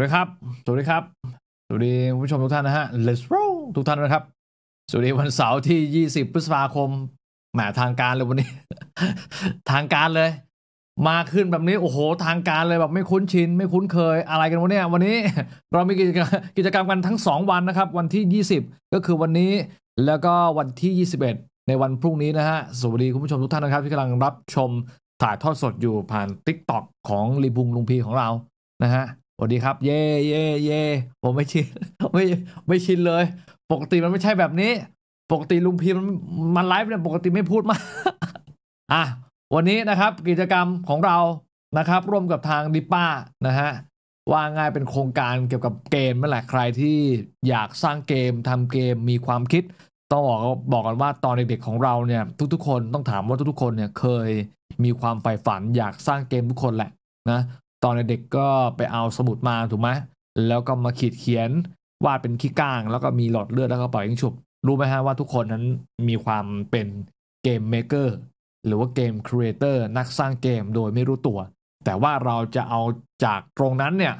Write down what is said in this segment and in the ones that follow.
วัสดีครับ สวัสดีครับ สวัสดีคุณผู้ชมทุกท่านนะฮะ Let's roll ทุกท่านนะครับ สวัสดีวันเสาร์ที่ 20 พฤษภาคมแหมทางการเลยวันนี้ ทางการเลย มาขึ้นแบบนี้ โอ้โห ทางการเลยแบบไม่คุ้นชินไม่คุ้นเคยอะไรกันวะเนี่ยวันนี้ เรามีกิจกรรมกิจกรรมกันทั้ง2วันนะครับ วันที่ 20 ก็คือวันนี้แล้วก็วันที่ 21 ในวันพรุ่งนี้นะฮะ สวัสดีคุณผู้ชมทุกท่านนะครับที่กำลังรับชมถ่ายทอดสดอยู่ผ่านทิกตอกของลีบุงลุงพีของเรา นะฮะวัสดีครับ เย่เย่เย่ผมไม่ชินไม่ไม่ชินเลย ปกติมันไม่ใช่แบบนี้ ปกติลุงพีมันมันไลฟ์เนี่ยปกติไม่พูดมาอ่ะวันนี้นะครับ กิจกรรมของเรานะครับร่วมกับทางดิป้านะฮะว่าง่ายเป็นโครงการเกี่ยวกับเกมนั่นแหละใครที่อยากสร้างเกม ทำเกมมีความคิด ต้องบอกบอกกันว่าตอนเด็กๆของเราเนี่ย ทุกๆคนต้องถามว่าทุกๆคนเนี่ย เคยมีความใฝ่ฝัน อยากสร้างเกมทุกคนแหละนะตอนเด็กก็ไปเอาสมุดมาถูกไหมแล้วก็มาขีดเขียนวาดเป็นขี้ก้าง แล้วก็มีหลอดเลือดแล้วก็ปล่อยยิงฉุบ รู้ไหมฮะว่าทุกคนนั้นมีความเป็นเกมเมกเกอร์หรือว่าเกมครีเอเตอร์นักสร้างเกมโดยไม่รู้ตัว แต่ว่าเราจะเอาจากตรงนั้นเนี่ย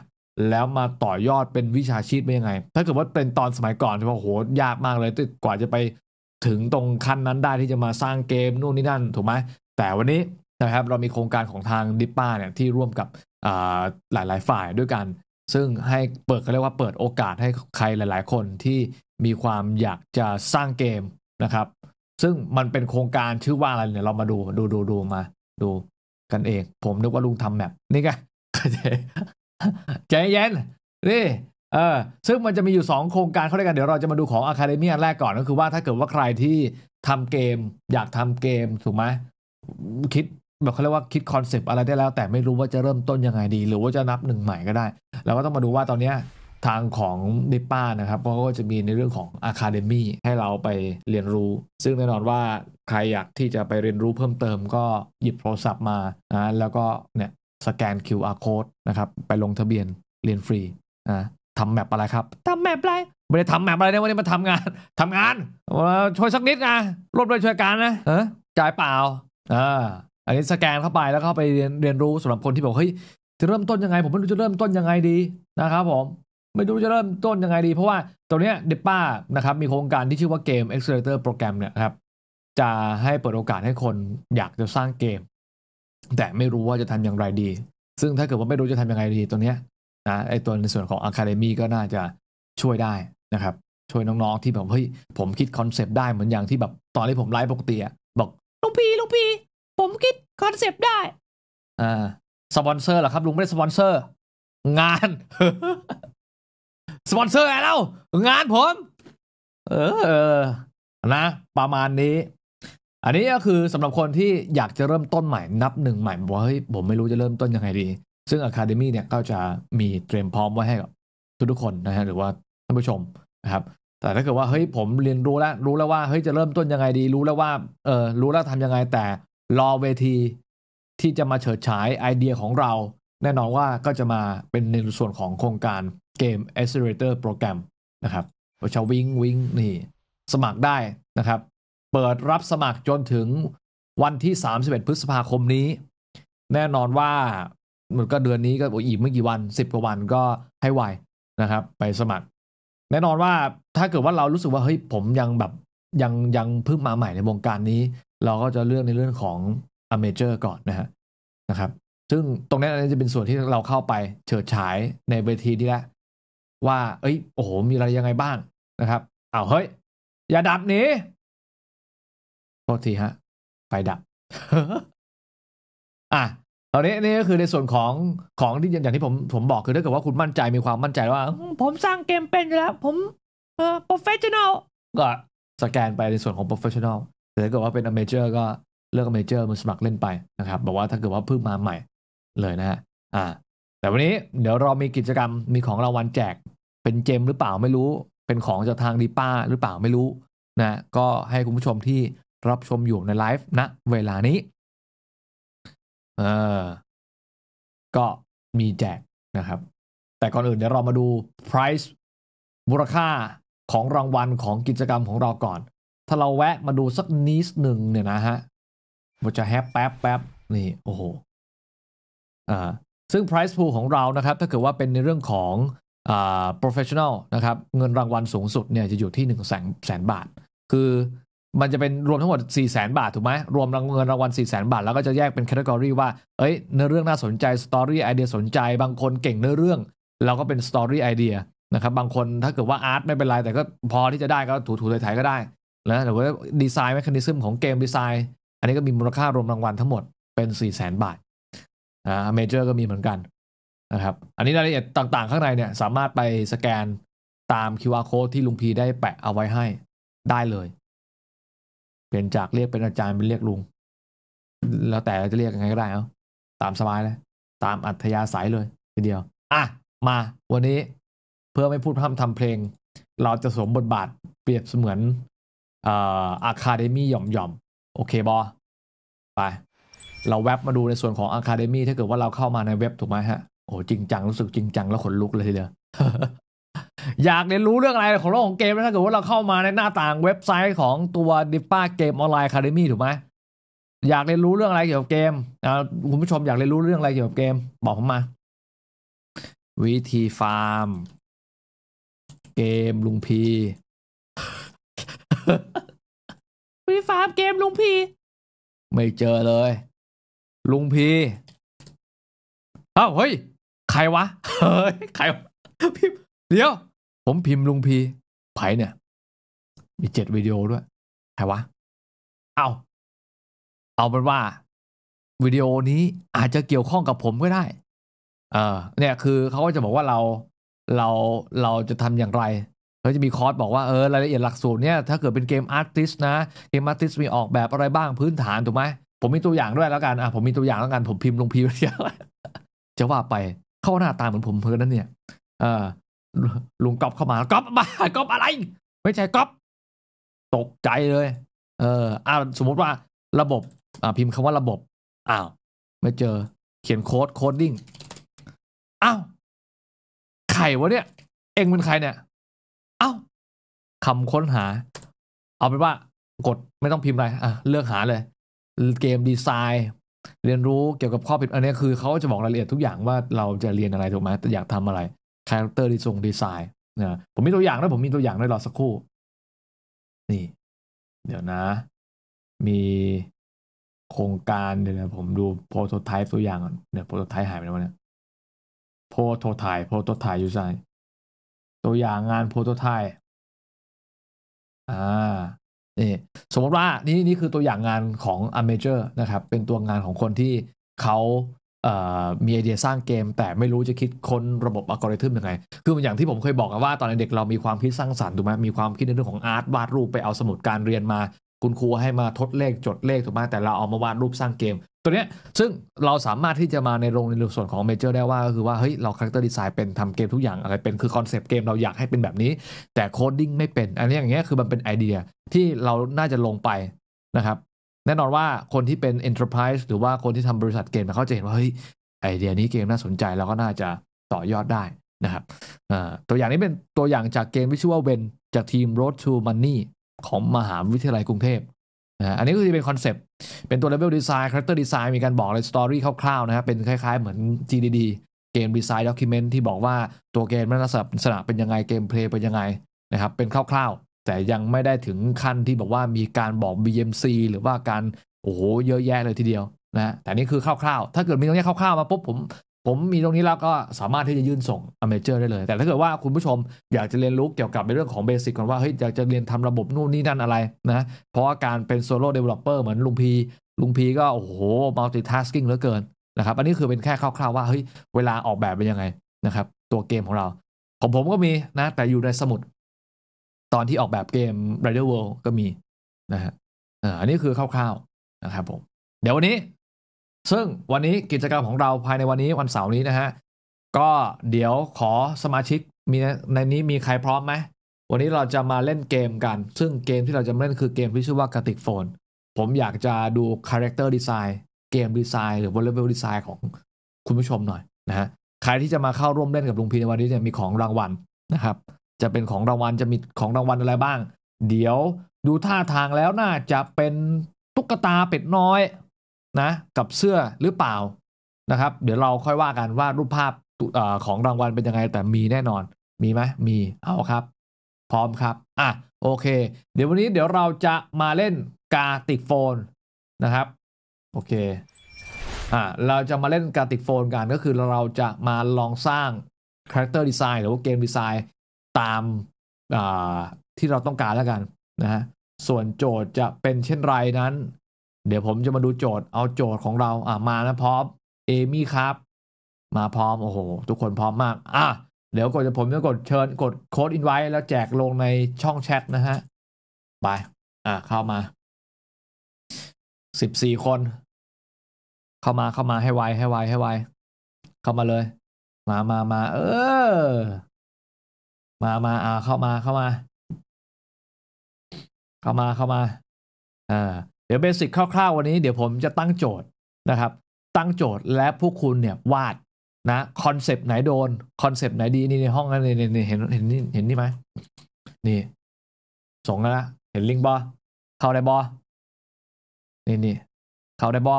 แล้วมาต่อยอดเป็นวิชาชีพไปยังไง ถ้าเกิดว่าเป็นตอนสมัยก่อนช่บอกโหยากมากเลยกว่าจะไปถึงตรงขั้นนั้นได้ที่จะมาสร้างเกมนู่นนี่นั่น ถูกไหมแต่วันนี้นะครับเรามีโครงการของทางดิปป้าเนี่ยที่ร่วมกับหลายหลายฝ่ายด้วยกัน ซึ่งให้เปิดเขาเรียกว่าเปิดโอกาสให้ใครหลายๆ คนที่มีความอยากจะสร้างเกมนะครับ ซึ่งมันเป็นโครงการชื่อว่าอะไรเนี่ยเรามาดูดูดูดูมา ดูกันเอง ผมนึกว่าลุงทำแมปนี่ไงใจเย็นนี่เออซึ่งมันจะมีอยู่2โครงการเขาเรียกันเดี๋ยวเราจะมาดูของ a c a d e m ีอันแรกก่อนก็คือว่า ถ้าเกิดว่าใครที่ทำเกม อยากทำเกมถูกไหมคิดแบบเขาเรียกว่าคิดคอนเซปต์อะไรได้แล้วแต่ไม่รู้ว่าจะเริ่มต้นยังไงดี หรือว่าจะนับหนึ่งใหม่ก็ได้เราก็ต้องมาดูว่าตอนนี้ทางของดิป้านะครับก็จะมีในเรื่องของอคาเดมี่ให้เราไปเรียนรู้ ซึ่งแน่นอนว่าใครอยากที่จะไปเรียนรู้เพิ่มเติมก็หยิบโทรศัพท์มาอ่าแล้วก็เนี่ยสแกน QR code นะครับ ไปลงทะเบียนเรียนฟรีอ่าทำแมปอะไรครับทำแมปอะไรไม่ได้ทำแมปอะไรนะวันนี้มาทำงานทำงานช่วยสักนิดนะร่วมด้วยช่วยกันนะเออจ่ายเปล่าอ่าอันนี้สแกนเข้าไปแล้วเข้าไปเรียนเรียนรู้สำหรับคนที่บอกเฮ้ยจะเริ่มต้นยังไงผมไม่รู้จะเริ่มต้นยังไงดีนะครับผมไม่รู้จะเริ่มต้นยังไงดี เพราะว่าตรงนี้เดป้านะครับมีโครงการที่ชื่อว่าเกม Accelerator Program เนี่ยครับจะให้เปิดโอกาสให้คนอยากจะสร้างเกม แต่ไม่รู้ว่าจะทำอย่างไรดี ซึ่งถ้าเกิดว่าไม่รู้จะทํำยังไงดีตัวเนี้ยนะไอตัวในส่วนของ Academy ก็น่าจะช่วยได้นะครับช่วยน้องๆ ที่แบบเฮ้ยผมคิดคอนเซปต์ได้เหมือนอย่างที่แบบตอนที่ผมไลฟ์ปกติบอกลูกพีลูกพีผมคิดคอนเซปต์ได้ อ่า สปอนเซอร์เหรอครับ ลุงไม่ได้สปอนเซอร์ งาน สปอนเซอร์อะไรเล่างานผม เออ นะประมาณนี้ อันนี้ก็คือสำหรับคนที่อยากจะเริ่มต้นใหม่ นับหนึ่งใหม่บอกเฮ้ยผมไม่รู้จะเริ่มต้นยังไงดี ซึ่ง Academy เนี่ยก็จะมีเตรียมพร้อมไว้ให้กับ ทุกๆคนนะฮะ หรือว่าท่านผู้ชมนะครับ แต่ถ้าเกิดว่าเฮ้ยผมเรียนรู้แล้วรู้แล้วว่าเฮ้ยจะเริ่มต้นยังไงดี รู้แล้วว่าเออรู้แล้วทำยังไงแต่รอเวที ที่จะมาเฉิดฉายไอเดียของเรา แน่นอนว่าก็จะมาเป็นในส่วนของโครงการเกม Accelerator Program นะครับเราชะวิ่งวิ่งนี่ สมัครได้นะครับ เปิดรับสมัครจนถึงวันที่ 31 พฤษภาคมนี้ แน่นอนว่ามันก็เดือนนี้ก็อีกไม่กี่วัน 10กว่าวันก็ให้ไวนะครับ ไปสมัคร แน่นอนว่าถ้าเกิดว่าเรารู้สึกว่าเฮ้ยผมยังแบบยังยังเพิ่งมาใหม่ในวงการนี้เราก็จะเลือกในเรื่องของอเมเจอร์ก่อนนะฮะนะครับ ซึ่งตรงนี้อันนี้จะเป็นส่วนที่เราเข้าไปเฉิดฉายในเวทีนี้ละว่า เอ้ย โอ้โหมีอะไรยังไงบ้างนะครับอ้าวเฮ้ย อย่าดับหนีโทษทีฮะไฟดับ อ่ะตอนนี้นี่ก็คือในส่วนของของที่อย่างที่ผม ผมบอกคือถ้าเกิดว่าคุณมั่นใจมีความมั่นใจว่าผมสร้างเกมเป็นแล้ว ผมเอ่อ professional ก็สแกนไปในส่วนของ professional แต่ถ้าเกิดว่าเป็นอเมเจอร์ก็เลือกอเมเจอร์มาสมัครเล่นไปนะครับ บอกว่าถ้าเกิดว่าเพิ่งมาใหม่เลยนะฮะ อ่า แต่วันนี้เดี๋ยวเรามีกิจกรรม มีของรางวัลแจก เป็นเจมหรือเปล่าไม่รู้ เป็นของจากทางดีป้า หรือเปล่าไม่รู้ นะ ก็ให้คุณผู้ชมที่รับชมอยู่ในไลฟ์ณเวลานี้เออก็มีแจกนะครับ แต่ก่อนอื่นเดี๋ยวเรามาดู price มูลค่าของรางวัลของกิจกรรมของเราก่อนถ้าเราแวะมาดูสักนิดหนึ่งเนี่ยนะฮะมันจะแฮปแป๊บแป๊บนี่ โอ้โหอ่าซึ่ง price pool ของเรานะครับ ถ้าเกิดว่าเป็นในเรื่องของอ่า professional นะครับเงินรางวัลสูงสุดเนี่ยจะอยู่ที่1นึ่งแสนบาท คือมันจะเป็นรวมทั้งหมด4 0 0แสนบาท ถูกไหมรวมรางเงินรางวัล4 0 0แสนบาท แล้วก็จะแยกเป็นแคตตากรีว่าเอ้ยเนื้อเรื่องน่าสนใจสตอรี่ไอเดียสนใจบางคนเก่งเนื้อเรื่องเราก็เป็นสตอรี่ไอเดียนะครับบางคนถ้าเกิดว่าอาร์ตไม่เป็นไรแต่ก็พอที่จะได้ก็ถูๆไถ่ๆก็ได้แล้วหรือว่าดีไซน์แมคานิซึมของเกมดีไซน์ อันนี้ก็มีมูลค่ารวมรางวัลทั้งหมดเป็น4ี่แสนบาทอ่าเมเจอร์ก็มีเหมือนกันนะครับ อันนี้รายละเอียดต่างๆ ข้างในเนี่ยสามารถไปสแกนตาม QR code ที่ลุงพีได้แปะเอาไว้ให้ได้เลย เปลี่ยนจากเรียกเป็นอาจารย์ เป็นเรียกลุง แล้วแต่จะเรียกยังไงก็ได้เอาตามสบายเลยตามอัธยาศัยเลยทีเดียว อ่ะ มาวันนี้เพื่อไม่พูดพร่ำทำเพลง เราจะสวมบทบาทเปรียบเสมือนเอ่ออะคาเดมี่หย่อมมโอเคบอไป เราแว็บมาดูในส่วนของอคาเดมี่ถ้าเกิดว่าเราเข้ามาในเว็บถูกไหมฮะโอ้จริงจังรู้สึกจริงจังแล้วขนลุกเลยทีเดียวอยากเรียนรู้เรื่องอะไรของโลกของเกมถ้าเกิดว่าเราเข้ามาในหน้าต่างเว็บไซต์ของตัวดิป้าเกมออนไลน์คาเดมี่ถูกไหมอยากเรียนรู้เรื่องอะไรเกี่ยวกับเกมคุณผู้ชมอยากเรียนรู้เรื่องอะไรเกี่ยวกับเกม บอกผมมาวิธีฟาร์มเกม ลุงพีพี่ฟาร์มเกมลุงพีไม่เจอเลย ลุงพีเอ้าเฮ้ยใครวะเฮ้ยใครพิมเดี๋ยว ผมพิมพ์ลุงพีไผ่เนี่ย มีเจ็ดวิดีโอด้วยใครวะเอาเอาเป็นว่าวิดีโอนี้อาจจะเกี่ยวข้องกับผมก็ได้เออเนี่ยคือเขาก็จะบอกว่าเราเราเราจะทำอย่างไรเขาจะมีคอร์สบอกว่าเออรายละเอียดหลักสูตรเนี่ยถ้าเกิดเป็นเกมอาร์ติสนะ เกมอาร์ติสมีออกแบบอะไรบ้างพื้นฐานถูกไหมผมมีตัวอย่างด้วยแล้วกันอ่ะผมมีตัวอย่างแล้วกันผมพิมพ์ลงพีเดียวจะว่าไปเข้าหน้าตาเหมือนผมเพื่อนนั่นเนี่ย เออลุงก๊อปเข้ามาก๊อปมาก๊อปอะไร ไม่ใช่ก๊อปตกใจเลย เอออ่าสมมติว่าระบบ อ่าพิมพ์คำว่าระบบอ้าวไม่เจอ เขียนโค้ดโคดดิ้งอ้าวไข่วะเนี่ย เองเป็นใครเนี่ยเอา้าคำค้นหา เอาเป็นว่ากดไม่ต้องพิมพ์อะไรอ่ะเลือกหาเลย เกมดีไซน์ เรียนรู้เกี่ยวกับข้อผิดอันนี้คือเขาจะบอกรายละเอียดทุกอย่างว่าเราจะเรียนอะไรถูกไหมอยากทำอะไรคาแรคเตอร์ดีทรงดีไซน์นะผมมีตัวอย่างด้ว ผมมีตัวอย่างด้วยรอสักครู่ นี่ เดี๋ยวนะ มีโครงการเดี๋ยวนะผมดูโปรโตไทป์ตัวอย่างเนี่ยโปรโตไทป์หายไปแล้วเนี่ยโปรโตไทป์โปรโตไทป์ยูไซน่ตัวอย่างงานโปรโตไทป์ อ่า นี่สมมติว่า นี่นี่คือตัวอย่างงานของอเมเจอร์ นะครับ เป็นตัวงานของคนที่เขาเอ่อมีไอเดียสร้างเกม แต่ไม่รู้จะคิดค้นระบบอัลกอริทึมยังไง คืออย่างที่ผมเคยบอกว่าตอนเด็กเรามีความคิดสร้างสรรค์ถูกไหมมีความคิดในเรื่องของอาร์ตวาดรูปไปเอาสมุดการเรียนมาคุณครูให้มาทดเลขจดเลขถูกไหมแต่เราเอามาวาดรูปสร้างเกม ตัวเนี้ยซึ่งเราสามารถที่จะมาในโรงในส่วนของเมเจอร์ได้ว่าก็คือว่าเฮ้ยเราคาแรคเตอร์ดีไซน์เป็นทำเกมทุกอย่าง อะไรเป็นคือคอนเซปต์เกมเราอยากให้เป็นแบบนี้ แต่โคดดิ้งไม่เป็น อันนี้อย่างเงี้ยคือมันเป็นไอเดียที่เราน่าจะลงไปนะครับแน่นอนว่าคนที่เป็น enterprise หรือว่าคนที่ทำบริษัทเกมเขาจะเห็นว่าเฮ้ยไอเดียนี้เกมน่าสนใจเราก็น่าจะต่อยอดได้นะครับตัวอย่างนี้เป็นตัวอย่างจากเกมที่ชื่อว่าเวนจากทีม Road to Money ของมหาวิทยาลัยกรุงเทพนะอันนี้ก็คือเป็นคอนเซปต์ เป็นตัวเลเวลดีไซน์คาแรคเตอร์ดีไซน์ มีการบอกเนสตอรี่คร่าวๆนะครับเป็นคล้ายๆเหมือน GDD เกมดีไซน์ด็อกิเมนต์ที่บอกว่าตัวเกมมันลักษณะเป็นยังไง เกมเพลย์เป็นยังไง นะครับ เป็นคร่าวๆแต่ยังไม่ได้ถึงขั้นที่บอกว่ามีการบอก BMC หรือว่าการโอ้โหเยอะแยะเลยทีเดียวนะแต่นี่คือคร่าวๆ ถ้าเกิดมีตรงนี้คร่าวๆมาปุ๊บผมผมมีตรงนี้แล้วก็สามารถที่จะยื่นส่งอเมเจอร์ได้เลย แต่ถ้าเกิดว่าคุณผู้ชมอยากจะเรียนรู้เกี่ยวกับในเรื่องของเบสิกก่อนว่าเฮ้ยอยากจะเรียนทำระบบนู่นนี่นั่นอะไรนะเพราะว่าการเป็นโซโล่เดเวลลอปเปอร์เหมือนลุงพีลุงพีก็โอ้โห มัลติทัสกิ้งเหลือเกินนะครับ อันนี้คือเป็นแค่คร่าวๆว่าเฮ้ยเวลาออกแบบเป็นยังไงนะครับ ตัวเกมของเรา ของผมก็มีนะ แต่อยู่ในสมุด ตอนที่ออกแบบเกม Rider World ก็มีนะฮะอันนี้คือคร่าวๆนะครับผมเดี๋ยววันนี้ซึ่งวันนี้กิจกรรมของเราภายในวันนี้วันเสาร์นี้นะฮะ ก็เดี๋ยวขอสมาชิกมีในนี้มีใครพร้อมไหมวันนี้เราจะมาเล่นเกมกัน ซึ่งเกมที่เราจะเล่นคือเกมที่ชื่อว่ากระติกโฟนผมอยากจะดูคาแรคเตอร์ดีไซน์เกมดีไซน์ หรือวอลเลเวลดีไซน์ของคุณผู้ชมหน่อยนะฮะ ใครที่จะมาเข้าร่วมเล่นกับลุงพีในวันนี้เนี่ยมีของรางวัลนะครับ จะเป็นของรางวัลจะมีของรางวัลอะไรบ้าง เดี๋ยวดูท่าทางแล้วน่าจะเป็นตุ๊กตาเป็ดน้อยนะกับเสื้อหรือเปล่านะครับ เดี๋ยวเราค่อยว่ากันว่ารูปภาพอของรางวัลเป็นยังไง แต่มีแน่นอนมีไหมมีเอาครับ พร้อมครับอ่ะโอเค เดี๋ยววันนี้เดี๋ยวเราจะมาเล่นกาติกโฟนนะครับโอเคอ่ะเราจะมาเล่นกาติกโฟนกัน ก็คือเราจะมาลองสร้างคาแรคเตอร์ดีไซน์หรือว่าเกมดีไซน์ตามที่เราต้องการแล้วกันนะฮะส่วนโจทย์จะเป็นเช่นไรนั้นเดี๋ยวผมจะมาดูโจทย์เอาโจทย์ของเราอ่ะมานะพร้อม เอมี่ครับ มาพร้อม โอ้โห ทุกคนพร้อมมาก อ่ะเดี๋ยวกดจะผมจะกดเชิญกดโค้ดอินไว้แล้วแจกลงในช่องแชทนะฮะไปอ่ะเข้ามา สิบสี่คน เข้ามาเข้ามาให้ไวให้ไวให้ไวเข้ามาเลย มามามาเออมามา อ่า เข้ามาเข้ามา เข้ามาเข้ามาอ่าเดี๋ยวเบสิกคร่าวๆวันนี้เดี๋ยวผมจะตั้งโจทย์นะครับ ตั้งโจทย์และผู้คุณเนี่ยวาดนะคอนเซปต์ไหนโดนคอนเซปต์ไหนดีนี่ในห้องนั้นเห็นเห็นเห็นนี่เห็นนี่ไหมนี่ส่งแล้วเห็นลิงบอเข้าได้บอนี่นี่ เข้าได้บอ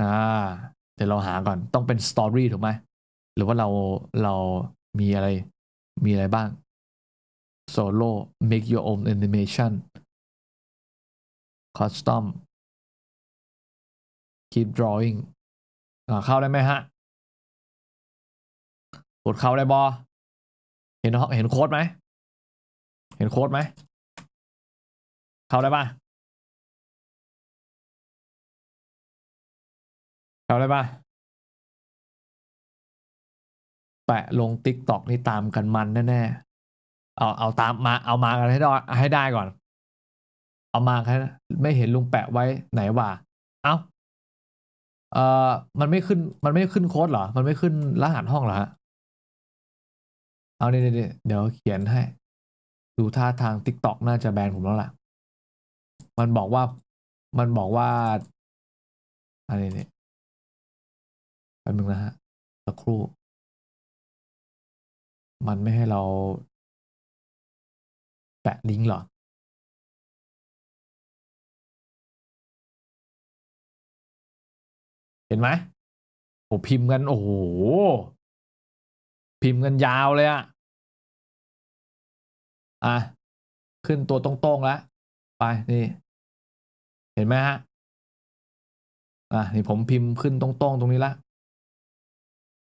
อ่า เดี๋ยวเราหาก่อนต้องเป็นสตอรี่ถูกไหมหรือว่าเราเรามีอะไรมีอะไรบ้างโซโล่ make your own animation custom keep drawing เข้าได้ไหมฮะ กดเข้าได้บอเห็นเห็นโค้ดไหม เห็นโค้ดไหม เข้าได้ปะเข้าได้ปะแปะลงติ๊กตอกนี่ตามกันมันแน่ๆเอาเอาตามมา เอามากันให้ได้ให้ได้ก่อนเอามาแค่ไม่เห็นลุงแปะไว้ไหนว่าเอา้าเออมันไม่ขึ้นมันไม่ขึ้นโค้ดเหรอ มันไม่ขึ้นรหัสห้องเหรอฮะ เอาเนี่ยเดี๋ยวเขียนให้ ดูท่าทางติ๊กต็อกน่าจะแบนผมแล้วล่ะ มันบอกว่ามันบอกว่า อันนี้เนี่ยแป๊บนึงนะฮะ สักครู่ มันไม่ให้เรา แปะลิงก์หรอเห็นไหมโอ้พิมพ์กันโอ้โหพิมพ์กันยาวเลยอะอ่ะขึ้นตัวตรงๆแล้วไป นี่เห็นไหมฮะอ่ะนี่ผมพิมพ์ขึ้นตรงๆตรงนี้ละ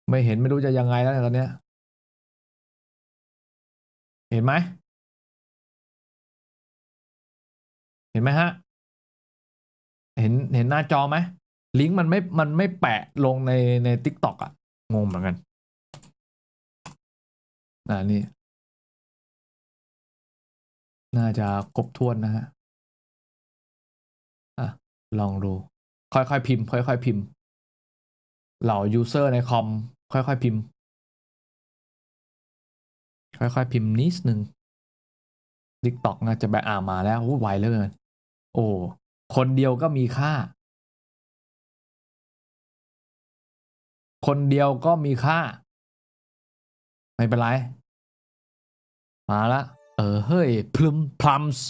ไม่เห็นไม่รู้จะยังไงแล้วตอนเนี้ย เห็นไหมเห็นไหมฮะเห็นเห็นหน้าจอไหมลิงก์มันไม่ มันไม่แปะลงในในทิกตอกอ่ะ งงเหมือนกัน น่นี่ น่าจะครบถ้วนนะฮะ อ่ะ ลองดู ค่อยค่อยพิมพ์ ค่อยค่อยพิมพ์ เหล่ายูเซอร์ในคอม ค่อยค่อยพิมพ์ ค่อยค่อยพิมพ์ นิดนึงทิกตอกนะจะแบบอ่ามาแล้วไวเลยอโอ้ คนเดียวก็มีค่าคนเดียวก็มีค่า ไม่เป็นไร มาละเออ เฮ้ยพลุมพลัมส์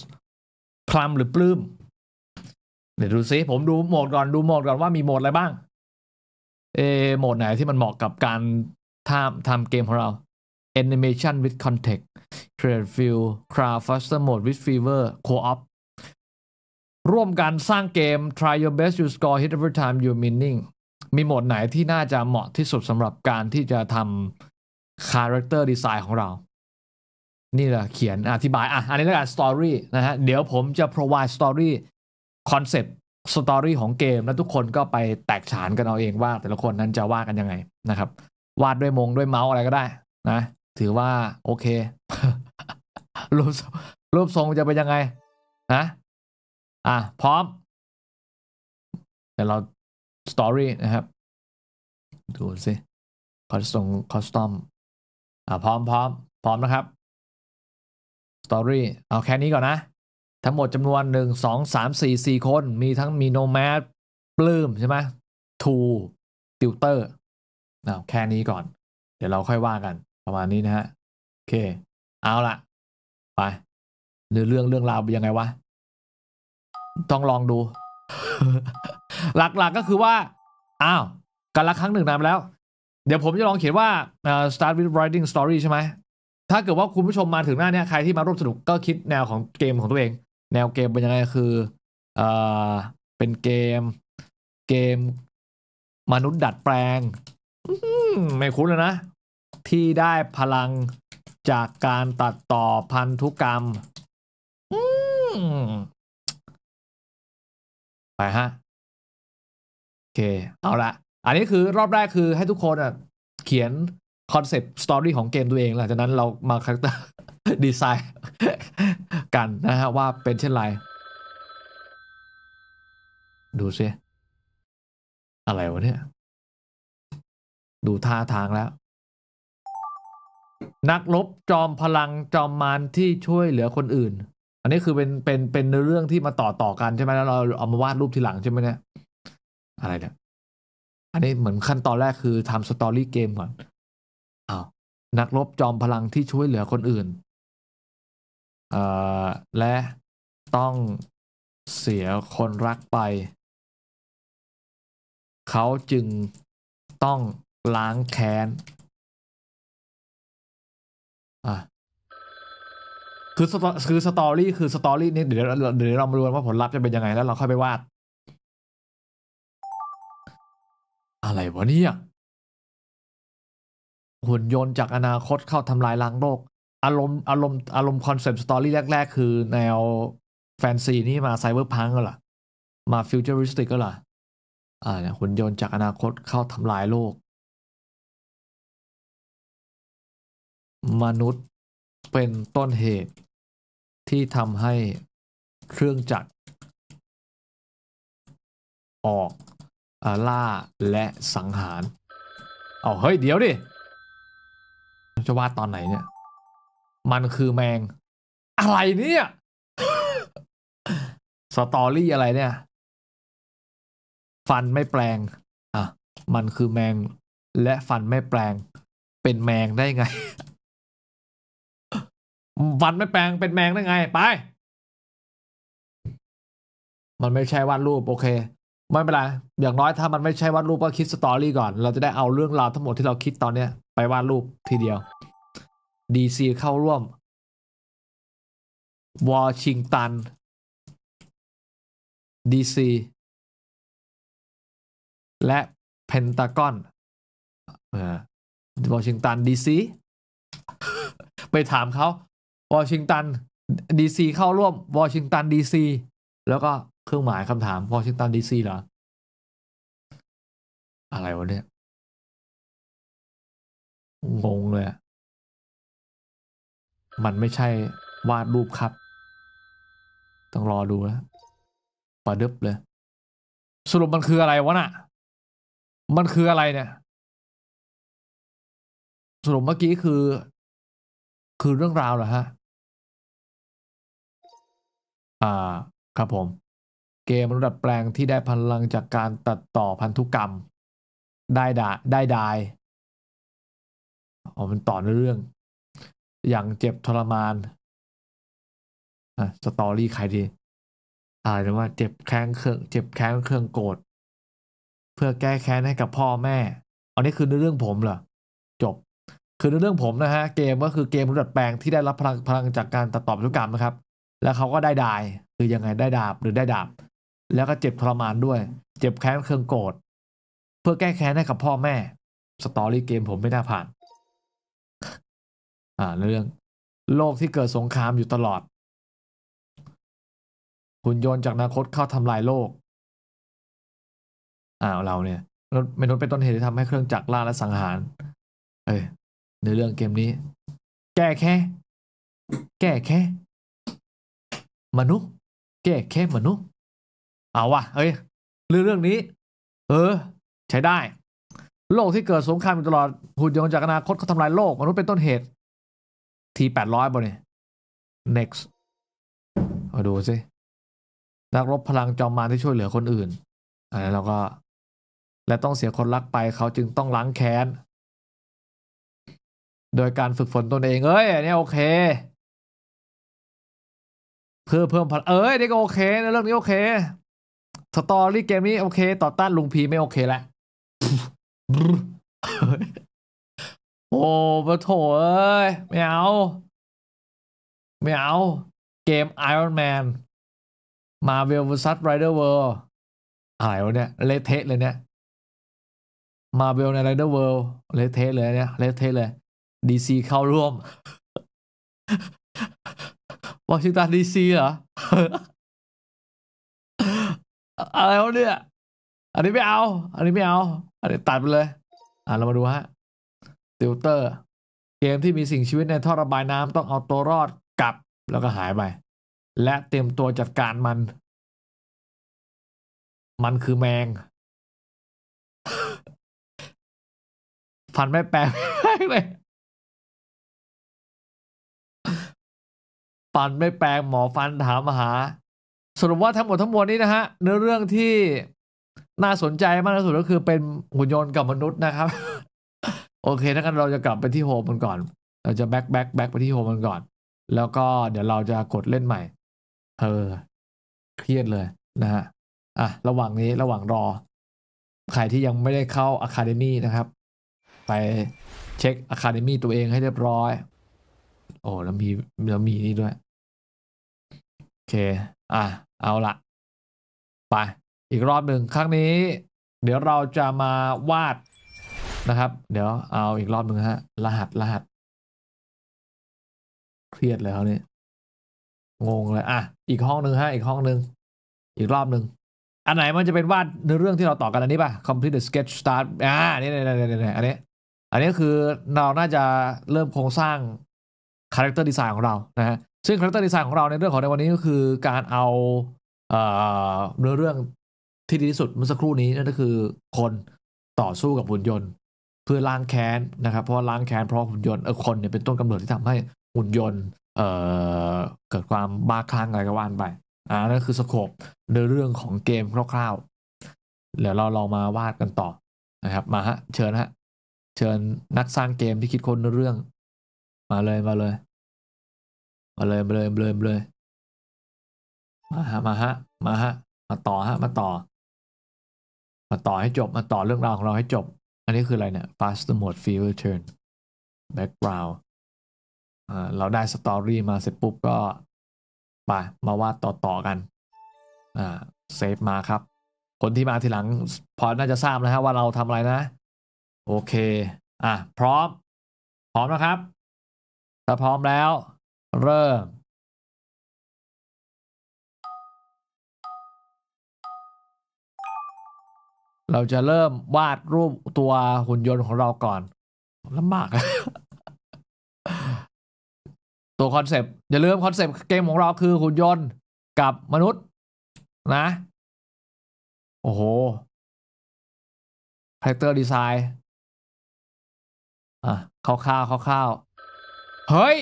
พลัมหรือปลื้มเดี๋ยวดูซิ ผมดูโหมดก่อน ดูโหมดก่อนว่ามีโหมดอะไรบ้างเอโหมดไหนที่มันเหมาะกับการทำทำเกมของเรา Animation with Context Create View Craft Faster Mode with Fever Co-op ร่วมกันสร้างเกม Try your best you score hit every time you meaning มีโหมดไหนที่น่าจะเหมาะที่สุดสำหรับการที่จะทำคาแรคเตอร์ดีไซน์ของเรา นี่แหละเขียนอธิบาย อ่ะ อันนี้แล้วกันสตอรี่นะฮะ เดี๋ยวผมจะ provide story นเซปต์สตอรี่ของเกมแล้วทุกคนก็ไปแตกฉานกันเอาเองว่า แต่ละคนนั้นจะวาดกันยังไงนะครับ วาดด้วยมงด้วยเมาส์อะไรก็ได้ นะ ถือว่าโอเครูปรูปทรงจะเป็นยังไงนะอ่ะ พร้อม แต่เราสตอรี่นะครับ ดูสิคอสตอมคอสตอมอ่าพร้อมพร้อมพร้อมนะครับสตอรี่เอาแค่นี้ก่อนนะ ทั้งหมดจำนวน 1 2 3 4 4คน มีทั้งมีโนแมดปลื้มใช่ไหมทูติวเตอร์เอาแค่นี้ก่อน เดี๋ยวเราค่อยว่ากัน ประมาณนี้นะฮะโอเค เอาละไป เรื่องเรื่องราวเป็นยังไงวะ ต้องลองดูหลัก ๆ ก็คือว่า อ้าว กันละครั้งหนึ่งนานแล้ว เดี๋ยวผมจะลองเขียนว่า start with writing story ใช่ไหมถ้าเกิดว่าคุณผู้ชมมาถึงหน้าเนี้ยใครที่มาร่วมสนุกก็คิดแนวของเกมของตัวเอง แนวเกมเป็นยังไงคือเอ่อเป็นเกม เกม มนุษย์ดัดแปลงไม่คุ้นเลยนะ ที่ได้พลังจากการตัดต่อพันธุกรรมไปฮะเคเอาละ อันนี้คือรอบแรกคือให้ทุกคนอ่ะ เขียนคอนเซปต์สตอรี่ของเกมตัวเอง หลังจากนั้นเรามาคาแรคเตอร์ดีไซน์กัน นะฮะ ว่าเป็นเช่นไร ดูซิอะไรวะเนี่ย ดู ท่าทางแล้ว นักลบจอมพลังจอมมารที่ช่วยเหลือคนอื่น อันนี้คือเป็นเป็นเป็น เรื่องที่มาต่อ ต่อ กัน ใช่ไหมแล้ว เรา เอามาวาด รูปทีหลังใช่ไหมเนี่ยอะไรเนี่ย อันนี้เหมือนขั้นตอนแรกคือทำสตอรี่เกมก่อนอ้าวนักรบจอมพลังที่ช่วยเหลือคนอื่นเอ่อและต้องเสียคนรักไป เขาจึงต้องล้างแค้น อ่ะ คือสตคือสตอรี่คือสตอรี่นี่เดี๋ยวเดี๋ยวเรามาดูว่าผลลัพธ์จะเป็นยังไง แล้วเราค่อยไปวาดอะไรวะเนี่ยหุ่นยนต์จากอนาคตเข้าทำลายล้างโลก อารมณ์อารมณ์อารมณ์คอนเซปต์สตอรี่แรกๆ คือแนวแฟนซีนี่มาไซเบอร์พังก็ล่ะ มาฟิวเจอริสติกก็ล่ะอ่าหุ่นยนต์จากอนาคตเข้าทำลายโลก มนุษย์เป็นต้นเหตุที่ทำให้เครื่องจักรออกล่าและสังหาร เอาเฮ้ยเดี๋ยวดิจะวาดตอนไหนเนี่ย มันคือแมงอะไรเนี่ย สตอรี่อะไรเนี่ย ฟันไม่แปลง อ่ะมันคือแมง และฟันไม่แปลง เป็นแมงได้ไง ฟันไม่แปลงเป็นแมงได้ไง ไป มันไม่ใช่วาดรูปโอเคไม่เป็นไร อย่างน้อย ถ้ามันไม่ใช่วาดรูปก็คิดสตอรี่ก่อน เราจะได้เอาเรื่องราวทั้งหมดที่เราคิดตอนเนี้ยไปวาดรูปทีเดียว DC เข้าร่วมวอชิงตัน DC และเพนตากอนวอชิงตัน DC ไปถามเขาวอชิงตัน DC เข้าร่วมวอชิงตัน DC แล้วก็เครื่องหมายคำถามวอชิงตันดีซีเหรออะไรวะ เนี่ย งงเลยมันไม่ใช่วาดรูปครับ ต้องรอดูนะปะดึบเลย สรุปมันคืออะไรวะ น่ะ มันคืออะไรเนี่ยสรุปเมื่อกี้คือ คือเรื่องราวเหรอฮะอ่า ครับผมเกมมนุษย์ดัดแปลงที่ได้พลังจากการตัดต่อพันธุกรรม ได้ดา ได้ดาย อ๋อ มันต่อนเรื่อง อย่างเจ็บทรมาน อ่ะสตอรี่ใครดีอะไหรือว่าเจ็บแค้นเครื่องเจ็บแค้นเครื่องโกรธ เพื่อแก้แค้นให้กับพ่อแม่ อันนี้คือในเรื่องผมเหรอ จบ คือในเรื่องผมนะฮะ เกมก็คือเกมมนุษย์ดัดแปลงที่ได้รับพลังพลังจากการตัดต่อพันธุกรรมนะครับ แล้วเขาก็ได้ดายคือยังไง ได้ดาบหรือได้ดาบแล้วก็เจ็บทรมานด้วย เจ็บแค้นเคืองโกรธ เพื่อแก้แค้นให้กับพ่อแม่สตอรี่เกมผมไม่น่าผ่าน อ่าเรื่อง โลกที่เกิดสงครามอยู่ตลอดหุ่นยนต์จากนาคตเข้าทำลายโลก อ่าเราเนี่ยมนุษย์เป็นต้นเหตุที่ทำให้เครื่องจักรล่าและสังหาร เอ้ยในเรื่องเกมนี้แก้แค่แก้แค่มนุษย์ แก้แค่มนุษย์เอาวะเฮ้ยเรื่องเรื่องนี้ เออ ใช้ได้ โลกที่เกิดสงครามอยู่ตลอด หุ่นยนต์จากอนาคตเขาทำลายโลกมนุษย์เป็นต้นเหตุทีแปดร้อยบเนี่ย next มาดูสินักรบพลังจอมมารที่ช่วยเหลือคนอื่นอันนี้เราก็ และต้องเสียคนรักไปเขาจึงต้องล้างแค้น โดยการฝึกฝนตนเองเอ้ยเนี่ยโอเค เพื่อเพิ่มพลัง เอ้ย นี่ก็โอเคเรื่องนี้โอเคสตอรี่เกมนี้โอเค ต่อต้านลุงพีไม่โอเคแล้วโอ้ปะโถเอ้ยไม่เอาไม่เอาเกม Iron Man มาเวลซัตไรเดอร์เวิลด์อะไรวะเนี่ย เละเทะเลยเนี่ยมาเวลในไรเดอร์เวิลด์เละเทะเลยเนี่ยเละเทะเลยดีซีเข้าร่วมวอชิงตันดีซีเหรออะไรวะเนี่ย อันนี้ไม่เอา อันนี้ไม่เอา อันนี้ตัดไปเลย อ่าเรามาดูฮะติวเตอร์ เกมที่มีสิ่งชีวิตในท่อระบายน้ำต้องเอาตัวรอดกลับแล้วก็หายไป และเตรียมตัวจัดการมัน มันคือแมง ฟันไม่แปลงเลยฟันไม่แปลงหมอฟันถามหาสรุปว่าทั้งหมดทั้งมวลนี้นะฮะเนื้อเรื่องที่น่าสนใจมากที่สุดก็คือเป็นหุ่นยนต์กับมนุษย์นะครับ โอเคถ้ากันเราจะกลับไปที่โฮมมันก่อน เราจะแบ็คแบ็คแบ็คไปที่โฮมมันก่อน แล้วก็เดี๋ยวเราจะกดเล่นใหม่เออเครียดเลยนะฮะอ่ะระหว่างนี้ระหว่างรอ ใครที่ยังไม่ได้เข้าอคาเดมี่นะครับ ไปเช็คอคาเดมี่ตัวเองให้เรียบร้อย โอ้แล้วมีแล้วมีนี่ด้วยโอเคอ่ะเอาละไป อีกรอบหนึ่งครั้งนี้ เดี๋ยวเราจะมาวาดนะครับ เดี๋ยว เอาอีกรอบหนึ่งฮะรหัส รหัสเครียดเลยเขาเนี่ยงงเลย อ่ะอีกห้องหนึ่งฮะอีกห้องหนึ่งอีกรอบหนึ่งอันไหนมันจะเป็นวาดในเรื่องที่เราต่อกันอันนี้ป่ะ complete the sketch start อ่านี่นี่นี่นี่อันนี้ อันนี้คือเราน่าจะเริ่มโครงสร้างคาแรคเตอร์ดีไซน์ของเรานะฮะซึ่งคาแรคเตอร์ดีไซน์ของเราในเรื่องของในวันนี้ก็คือ การเอาเนื้อเรื่องที่ดีที่สุดเมื่อสักครู่นี้นั่นก็คือคนต่อสู้กับหุ่นยนต์ เพื่อล้างแค้นนะครับเพราะล้างแค้นเพราะหุ่นยนต์เออคนเนี่ยเป็นต้นกำเนิดที่ทำให้หุ่นยนต์เกิดความบ้าคลั่งอะไรก็ว่านไปอ่านั่นคือสโคปในเรื่องของเกมคร่าวๆเดี๋ยวเราลองมาวาดกันต่อนะครับ มาฮะเชิญฮะเชิญนักสร้างเกมที่คิดค้นเรื่อง มาเลยมาเลยมาเลยมาเลยมาเลยมาเลยมาฮะมาฮะ มาฮะ มาต่อฮะมาต่อ มาต่อให้จบมาต่อเรื่องราวของเราให้จบอันนี้คืออะไรเนี่ย fast mode fever turn background เราได้สตอรี่มาเสร็จปุ๊บก็ไปมาวาดต่อๆกันเซฟมาครับคนที่มาทีหลังพอน่าจะทราบนะฮะว่าเราทำอะไรนะ โอเค อ่ะพร้อม พร้อมนะครับถ้าพร้อมแล้วเริ่มเราจะเริ่มวาดรูปตัวหุ่นยนต์ของเราก่อนลำบาก ตัวคอนเซปต์ อย่าลืมคอนเซปต์เกมของเราคือหุ่นยนต์กับมนุษย์นะ โอ้โหคาแรคเตอร์ดีไซน์อ่ะคข้าวๆคข้าวๆเฮ้ย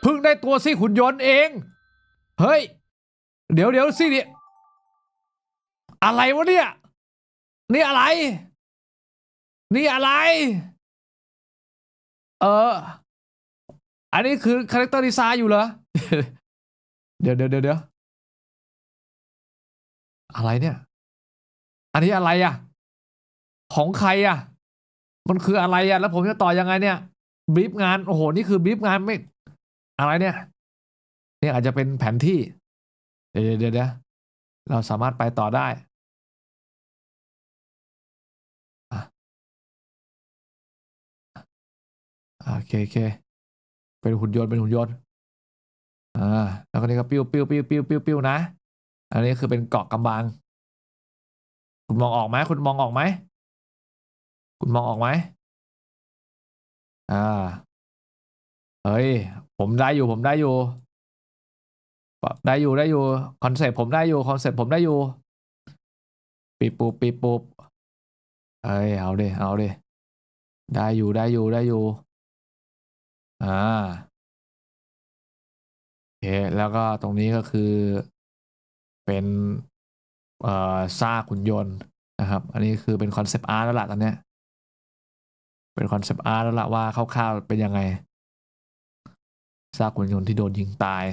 เพิ่งได้ตัวซี่ขุนยนต์เอง เฮ้ย เดี๋ยวเดี๋ยวซี่เนี่ย อะไรวะเนี่ย นี่อะไร นี่อะไร เออ อันนี้คือคาแรคเตอร์ดีไซน์อยู่เหรอ เดี๋ยวเดี๋ยวเดี๋ยวอะไรเนี่ย อันนี้อะไรอ่ะ ของใครอ่ะ มันคืออะไรอ่ะ แล้ว ผมจะต่อยังไงเนี่ยบีบงานโอ้โหนี่คือบีบงานไม่อะไรเนี่ย เนี่ยอาจจะเป็นแผนที่ เดี๋ยวเดี๋ยวเดี๋ยวเราสามารถไปต่อได้โอเคโอเคเป็นหุ่นยนต์เป็นหุ่นยนต์ อ่า แล้วก็นี่ก็ปิ้วปิ้วปิ้วปิ้วปิ้วปิ้วนะอันนี้คือเป็นเกาะกำบัง คุณมองออกไหมคุณมองออกไหมคุณมองออกไหมอ่าเฮ้ยผมได้อยู่ผมได้อยู่ ได้อยู่ได้อยู่คอนเซปต์ผมได้อยู่คอนเซปต์ผมได้อยู่ปีปูปีปูเอ้ยเอาดิเอาดิได้อยู่ได้อยู่ได้อยู่ อ่าโอเคแล้วก็ตรงนี้ก็คือเป็นเอ่อซากขุนยนต์นะครับอันนี้คือเป็นคอนเซปต์อาร์ตแล้วล่ะตอนเนี้ยเป็นคอนเซปต์อาร์ตแล้วล่ะว่าคร่าวๆเป็นยังไงซากหุ่นยนต์ที่โดนยิงตาย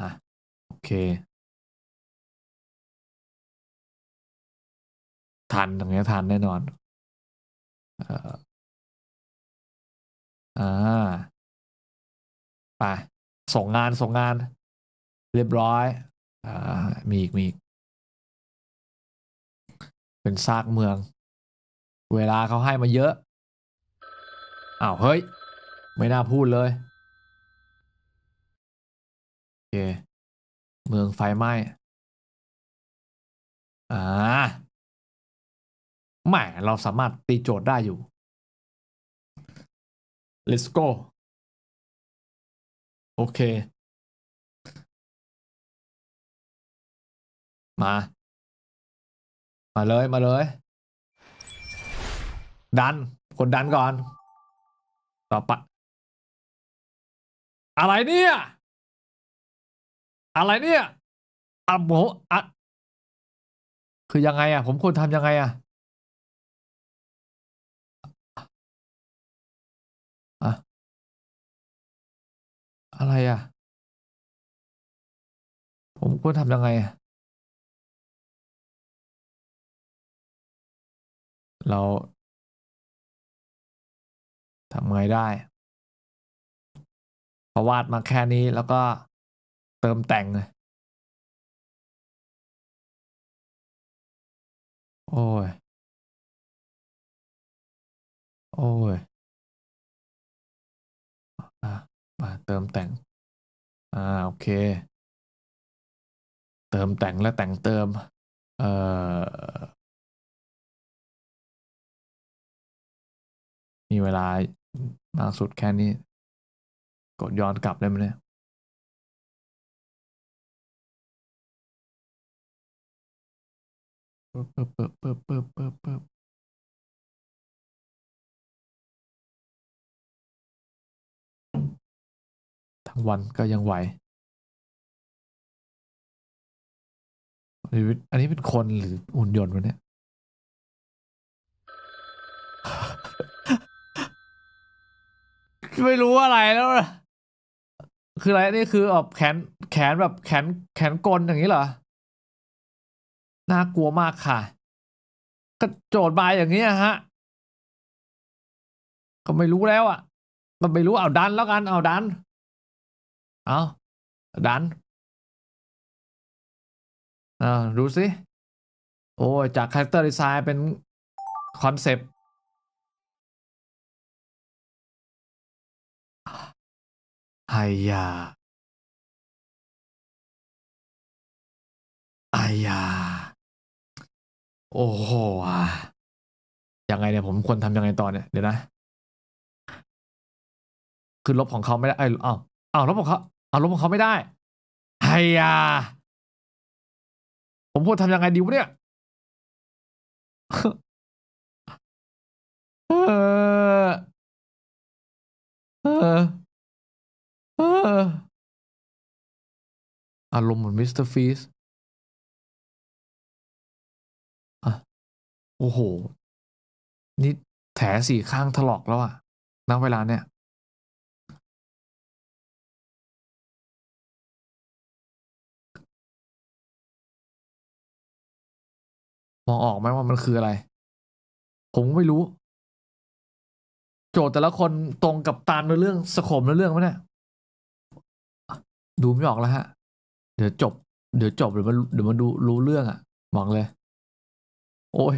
อ่ะโอเค ทันตรงนี้ทันแน่นอนอ่า ไป ส่งงาน ส่งงาน เรียบร้อย อ่า มีอีก มีอีก เป็นซากเมือง เวลาเขาให้มาเยอะ อ้าว เฮ้ยไม่น่าพูดเลยโอเคเมืองไฟไหม้ อ่าแหมเราสามารถตีโจทย์ได้อยู่ let's go โอเค มา มาเลยมาเลย ดัน คนดันก่อน ต่อไปอะไรเนี่ย อะไรเนี่ยอัะโมอ่ะคือยังไงอ่ะผมควรทำยังไงอ่ะอะอะไรอ่ะ ผมควรทำยังไงอ่ะเราทำไงได้พอวาดมาแค่นี้แล้วก็เติมแต่งโอ้ย โอ้ยมาเติมแต่ง อ่าโอเค เติมแต่งและแต่งเติม เออมีเวลามากสุดแค่นี้กดย้อนกลับได้ไหมเนี่ยเปิบเปิบเปิบเปิบเปิบปิบบทั้งวันก็ยังไหวอันนี้อันนี้เป็นคนหรืออุ่นยนต์วะเนี่ย ไม่รู้อะไรแล้วนะคืออะไรนี่ คือแบบแขนแขนแบบแขนแขนกลอย่างนี้เหรอ น่ากลัวมากค่ะก็โจทย์บายอย่างนี้ฮะ ก็ไม่รู้แล้วอ่ะก็ไม่รู้เอาดันแล้วกัน เอาดัน เอาดันอ่าดูสิ โอ้จากคาแรคเตอร์ดีไซน์เป็นคอนเซปต哎呀ยาไอยาโอ้โหอ่ะยังไงเนี่ยผมควรทำยังไงตอนเนี่ย เดี๋ยวนะ คือลบของเขาไม่ได้ไอ้เอ้าเอ้าลบของเขาเอาลบของเขาไม่ได้ไอยาผมควรทำยังไงดีวะเนี่ย เออเอออารมณ์เหมือนมิสเตอร์ ฟีสอ่ะ โอ้โห นี่ แถสี่ข้างถลอกแล้วอะณ เวลาเนี่ย มองออกไหมว่ามันคืออะไร ผม ไม่รู้ โจทย์ แต่ละคนตรงกับตามในเรื่องสโคมในเรื่องไหมเนี่ยดูไม่ออกแล้วฮะ เดี๋ยวจบ เดี๋ยวจบเดี๋ยวมันเดี๋ยวมันดูรู้เรื่องอะ่ะ หวังเลย โอ้ย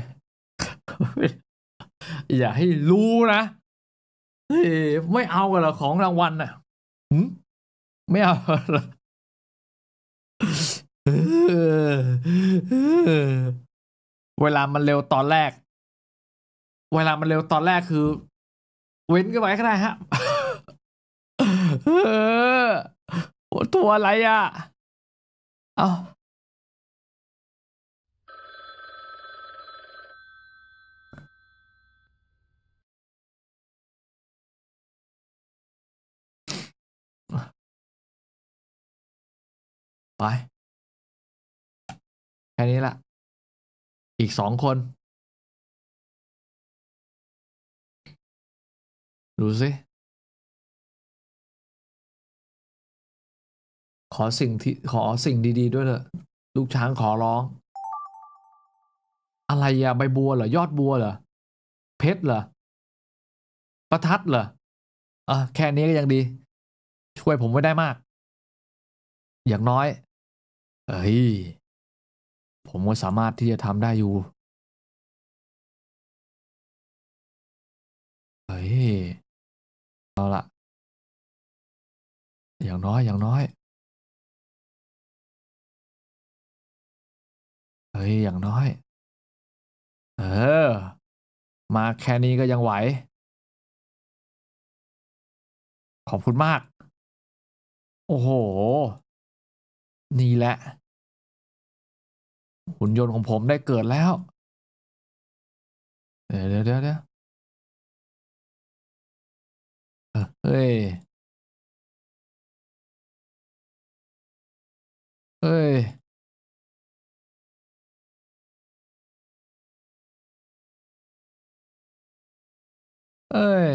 อย่าให้รู้นะ ไม่เอากันหรอของรางวัลน่ะหืมไม่เอา เวลามันเร็วตอนแรก เวลามันเร็วตอนแรกคือ เว้นกันไว้ก็ได้ฮะโอ้ตัวอะไรอ่ะเอาไป แค่นี้ละอีกสองคนดูสิขอสิ่งที่ขอสิ่งดีๆด้วยเถอะลูกช้างขอร้อง อะไรอะใบบัวเหรอยอดบัวเหรอเพชรเหรอประทัดเหรออ่ะแค่นี้ก็ยังดี ช่วยผมไว้ได้มาก อย่างน้อย เอ้ยผมก็สามารถที่จะทำได้อยู่เฮ้ยเอาละอย่างน้อย อย่างน้อยเฮ้ย อย่างน้อย เออ มาแค่นี้ก็ยังไหว ขอบคุณมาก โอ้โห นี่แหละ หุ่นยนต์ของผมได้เกิดแล้ว เดี๋ยวเดี๋ยวเดี๋ยวเฮ้ย เฮ้ยเอ้ย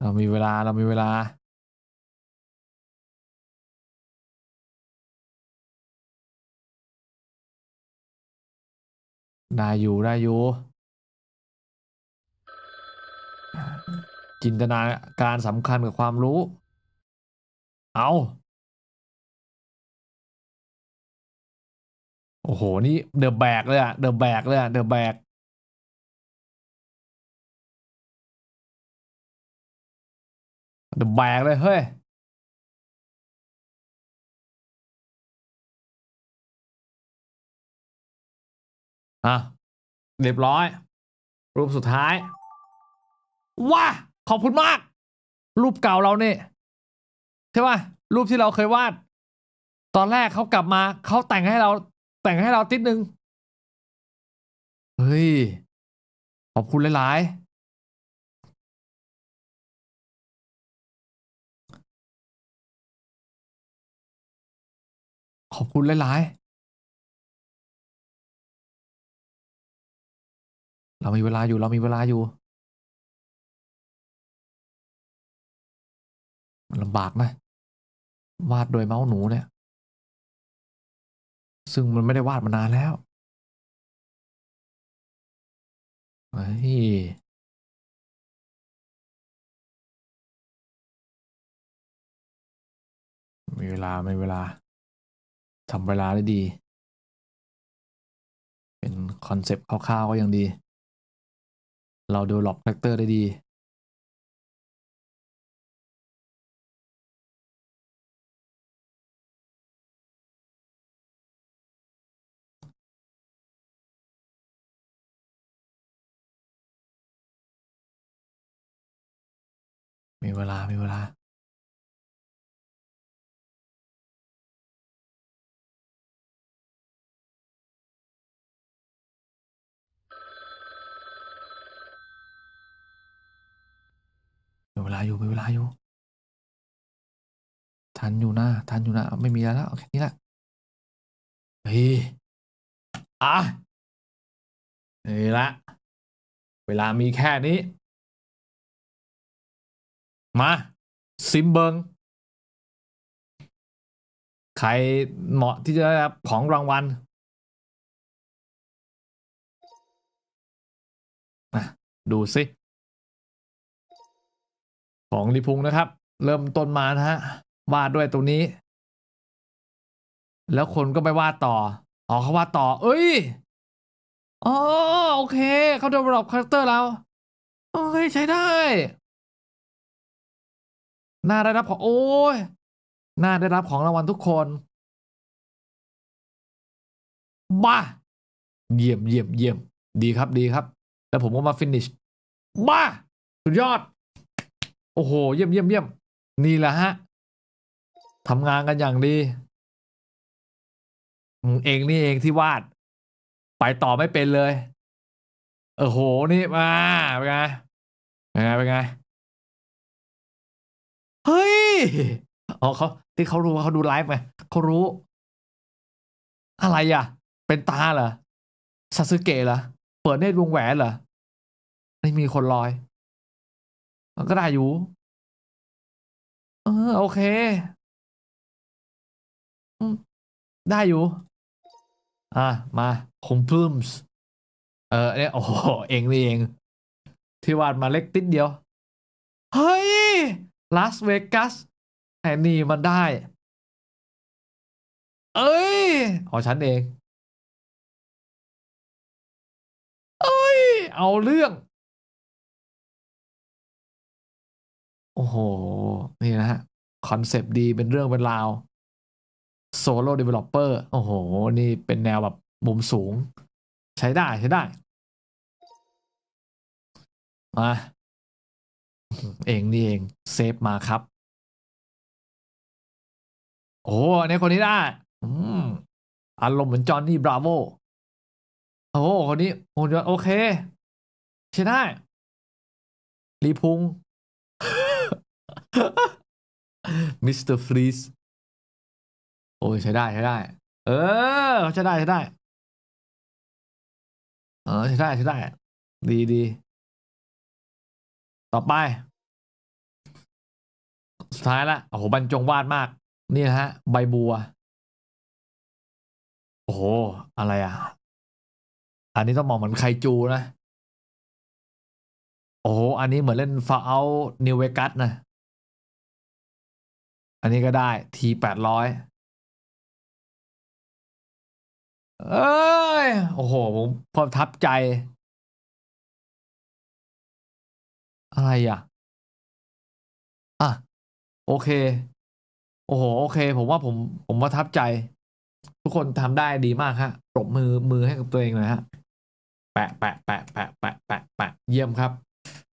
เรามีเวลาเรามีเวลา ได้อยู่ ได้อยู่ จินตนาการสำคัญกับความรู้ เอาโอ้โห นี่เดอะแบกเลยอะเดอะแบกเลยอะเดอะแบก เดอะแบกเลยเฮ้ย อ่ะ เรียบร้อย รูปสุดท้ายว้าขอบคุณมาก รูปเก่าเราเนี่ยใช่ป่ะรูปที่เราเคยวาด ตอนแรกเขากลับมา เขาแต่งให้เราแต่งให้เราติดนึงเฮ้ย ขอบคุณหลาย ๆ ขอบคุณหลาย ๆ เรามีเวลาอยู่ เรามีเวลาอยู่ลำบากนะ วาดโดยเมาส์หนูเนี่ยซึ่งมันไม่ได้วาดมานานแล้วไอ้มีเวลาไม่เวลา ทำเวลาได้ดี เป็นคอนเซปต์คร่าวๆ ก็ยังดี เราดูล็อกแฟกเตอร์ได้ดีมีเวลามีเวลา มีเวลาอยู่มีเวลาอยู่ ทันอยู่นะทันอยู่นะไม่มีแล้วแอเคนค่นี้ละ เฮ้ยอ่ะนี่ละ เวลามีแค่นี้มา ซิมเบิง ใครเหมาะที่จะได้รับ ของรางวัลดูสิ ของลิพุงนะครับ เริ่มต้นมานะฮะ วาดด้วยตรงนี้ แล้วคนก็ไปวาดต่ออ๋อเขาวาดต่อ เอ้ยอ๋อโอเค เขาดรอปคาแรคเตอร์แล้ว โอเคใช้ได้น่าได้รับของโอ้ยน่าได้รับของรางวัลทุกคนบ้าเยี่ยมเยี่ยมเยี่ยม ดีครับดีครับแล้วผมก็มาฟินิชบ้าสุดยอด โอ้โหเยี่ยมเยี่ยมเยี่ยมนี่แหละฮะทำงานกันอย่างดีเองนี่เองที่วาด ไปต่อไม่เป็นเลยเออโห นี่มาเป็นไงเป็นไงเป็นไงเฮ้ย อ๋อเขาที่เขารู้เขาดู ไลฟ์ไงเขารู้ อะไรอ่ะ เป็น ตาเหรอซาสึเกะเหรอเปิดเนตรวงแหวนเหรอไม่มีคนลอย มันก็ได้อยู่ เออ โอเค ได้อยู่ อ่ะมาคงพล่มส์เออเนี่ยโอ้โห เองนี่ เอง ที่ วาด มาเล็กติดเดียว เฮ้ยลาสเวกัสแต่นี่มันได้ เอ้ยของฉันเอง เอ้ย เอาเรื่อง โอ้โห นี่นะฮะ คอนเซปต์ดีเป็นเรื่องเป็นราวโซโล่เดเวลลอปเปอร์โอ้โห นี่เป็นแนวแบบมุมสูง ใช้ได้ใช้ได้มาเองนี่เองเซฟมาครับ โอ้ในคนนี้ได้อารมณ์เหมือน จอห์นนี่บราโว โอ้ คนนี้โอ้โอเค ใช่ได้รีพุงมิสเตอร์ฟรีสโอ้ใช้ได้ ใช้ได้ เออใช้ได้ใช้ได้ เออใช้ได้ใช้ได้ดีดีต่อไป สุดท้ายละโอ้โหบรรจงวาดมาก นี่นะฮะ ใบบัวโอ้โห อะไรอ่ะ อันนี้ต้องมองเหมือนไคจูนะ โอ้โห อันนี้เหมือนเล่นฟาเอานิวเวกัสนะอันนี้ก็ได้ ทีแปดร้อยเอ้ยโอ้โห ผมพอทับใจอะไรอ่ะอ่ะโอเค โอ้โหโอเค ผมว่าผมผมประทับใจ ทุกคนทำได้ดีมากฮะปรบมือมือให้กับตัวเองเลยฮะแปะแปะแปะแปะแปะแปะแปะเยี่ยมครับ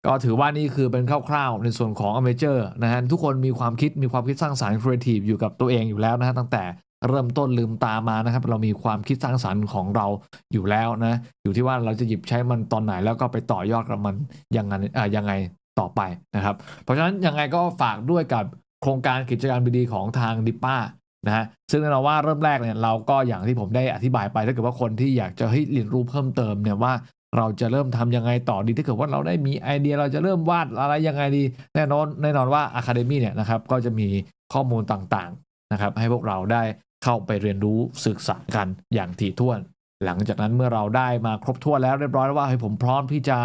ก็ถือว่านี่คือเป็นคร่าวๆในส่วนของอเมเจอร์ นะฮะ ทุกคนมีความคิดมีความคิดสร้างสารรค์ครีเอทีฟอยู่กับตัวเองอยู่แล้วนะฮะตั้งแต่เริ่มต้นลืมตามานะครับ เรามีความคิดสร้างสารรค์ของเราอยู่แล้วนะอยู่ที่ว่าเราจะหยิบใช้มันตอนไหนแล้วก็ไปต่อยอดกับมันยังไงอ่ายังไงต่อไปนะครับ เพราะฉะนั้นยังไงก็ฝากด้วยกับโครงการกิจการบดีของทางดิป้านะฮะซึ่งแน่นอนว่าเริ่มแรกเนี่ย เราก็อย่างที่ผมได้อธิบายไปถ้าเกิดว่าคนที่อยากจะให้เรียนรู้เพิ่มเติมเนี่ยว่าเราจะเริ่มทำยังไงต่อดีถ้าเกิดว่าเราได้มีไอเดียเราจะเริ่มวาดอะไรยังไงดี แน่นอนแน่นอนว่าอะคาเดมีเนี่ยนะครับก็จะมีข้อมูลต่างๆนะครับ ให้พวกเราได้เข้าไปเรียนรู้ศึกษากันอย่างถี่ถ้วน หลังจากนั้นเมื่อเราได้มาครบถ้วนแล้วเรียบร้อยว่าเฮ้ยผมพร้อมที่จะ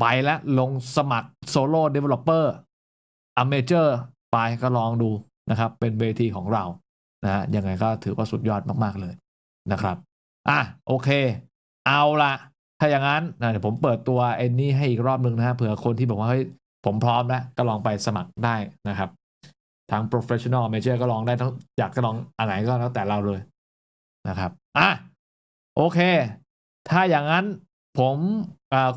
ไปและลงสมัครโซโล่เดเวลลอปเปอร์อเมเจอร์ไปก็ลองดูนะครับ เป็นเวทีของเรานะยังไงก็ถือว่าสุดยอดมากๆเลยนะครับ อ่ะโอเคเอาละถ้าอย่างนั้นเดี๋ยวผมเปิดตัวเอ็นนี่ให้อีกรอบหนึ่งนะฮะเผื่อคนที่บอกว่าเฮ้ยผมพร้อมแล้วก็ลองไปสมัครได้นะครับทั้ง professional m a j o r ก็ลองได้ทั้งอยากก็ลองอันไหนก็แล้วแต่เราเลยนะครับอ่ะโอเค ถ้าอย่างนั้นผม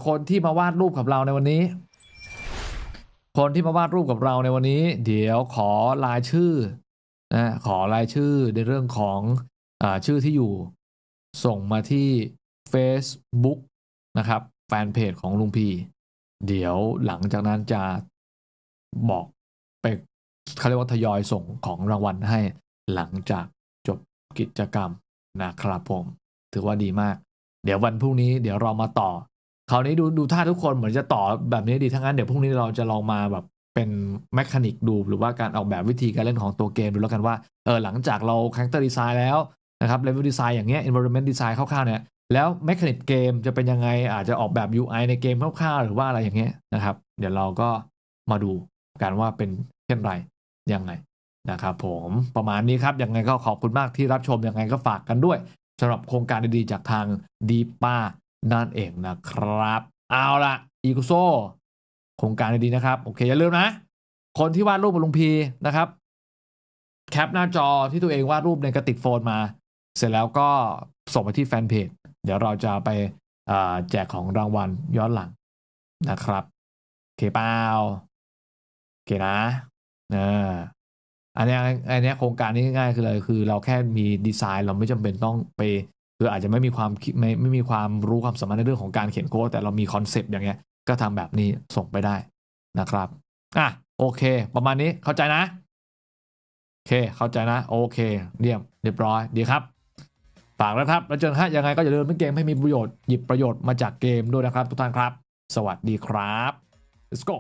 คนที่มาวาดรูปกับเราในวันนี้ คนที่มาวาดรูปกับเราในวันนี้ เดี๋ยวขอลายชื่อนะขอลายชื่อในเรื่องของอชื่อที่อยู่ ส่งมาที่ Facebook นะครับแฟนเพจของลุงพี เดี๋ยวหลังจากนั้นจะบอกไปเขาเรียกว่าทยอยส่งของรางวัลให้หลังจากจบกิจกรรมนะครับผม ถือว่าดีมาก เดี๋ยววันพรุ่งนี้เดี๋ยวเรามาต่อ คราวนี้ดูดูท่าทุกคนเหมือนจะต่อแบบนี้ดีทั้งนั้น เดี๋ยวพรุ่งนี้เราจะลองมาแบบเป็นแมคานิกดูหรือว่าการออกแบบวิธีการเล่นของตัวเกมดูแล้วกันว่า เออหลังจากเราคาแรคเตอร์ดีไซน์แล้วนะครับเลเวลดีไซน์อย่างเงี้ยอนเวอร์เมนต์ดีไซน์คร่าวๆเนี่ยแล้วแมคานิกเกมจะเป็นยังไงอาจจะออกแบบ UI ในเกมคร่าวๆหรือว่าอะไรอย่างเงี้ยนะครับ เดี๋ยวเราก็มาดูกันว่าเป็นเช่นไรยังไงนะครับผมประมาณนี้ครับ ยังไงก็ขอบคุณมากที่รับชมยังไงก็ฝากกันด้วยสำหรับโครงการดีๆจากทางดีป้านั่นเองนะครับ เอาละอีกุโซโครงการดีๆนะครับโอเค อย่าลืมนะ คนที่วาดรูปบนลุงพีนะครับ แคปหน้าจอที่ตัวเองวาดรูปในกระติกโฟนมา เสร็จแล้วก็ส่งไปที่แฟนเพจเดี๋ยวเราจะไปแจกของรางวัลย้อนหลังนะครับเคเปล่าเคนะนะอันนี้อันนี้โครงการนี้ง่ายคืออะไรคือ เราแค่มีดีไซน์เราไม่จำเป็นต้องไปคืออาจจะไม่มีความไม่ไม่มีความรู้ความสามารถในเรื่องของการเขียนโค้ดแต่เรามีคอนเซปต์อย่างเงี้ยก็ทำแบบนี้ส่งไปได้นะครับอ่ะโอเค ประมาณนี้เข้าใจนะโอเคเข้าใจนะโอเคเรียบเรียบร้อยดีครับฝากแล้วครับแล้วเจอกันฮะยังไงก็อย่าลืมเล่นเกมให้มีประโยชน์หยิบประโยชน์มาจากเกมด้วยนะครับ ทุกท่านครับ สวัสดีครับ let's go